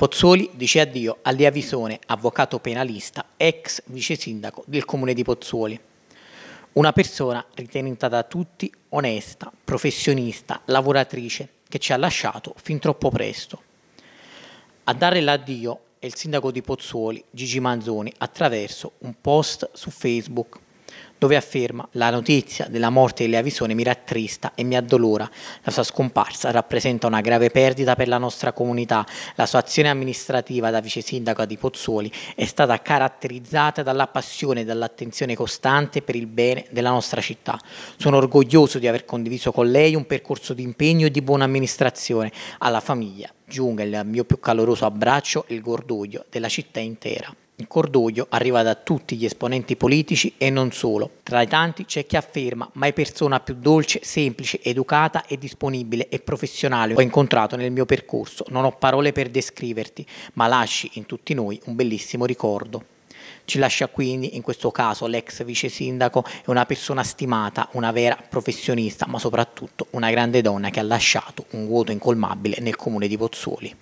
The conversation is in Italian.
Pozzoli dice addio a Lea Visone, avvocato penalista, ex vice sindaco del comune di Pozzuoli. Una persona ritenuta da tutti onesta, professionista, lavoratrice, che ci ha lasciato fin troppo presto. A dare l'addio è il sindaco di Pozzuoli, Gigi Manzoni, attraverso un post su Facebook dove afferma la notizia della morte di Lea Visone mi rattrista e mi addolora. La sua scomparsa rappresenta una grave perdita per la nostra comunità. La sua azione amministrativa da vice sindaco di Pozzuoli è stata caratterizzata dalla passione e dall'attenzione costante per il bene della nostra città. Sono orgoglioso di aver condiviso con lei un percorso di impegno e di buona amministrazione alla famiglia. Giunga il mio più caloroso abbraccio e il cordoglio della città intera. Cordoglio arriva da tutti gli esponenti politici e non solo. Tra i tanti c'è chi afferma mai persona più dolce, semplice, educata e disponibile e professionale ho incontrato nel mio percorso. Non ho parole per descriverti, ma lasci in tutti noi un bellissimo ricordo. Ci lascia quindi in questo caso l'ex vice sindaco e una persona stimata, una vera professionista, ma soprattutto una grande donna che ha lasciato un vuoto incolmabile nel comune di Pozzuoli.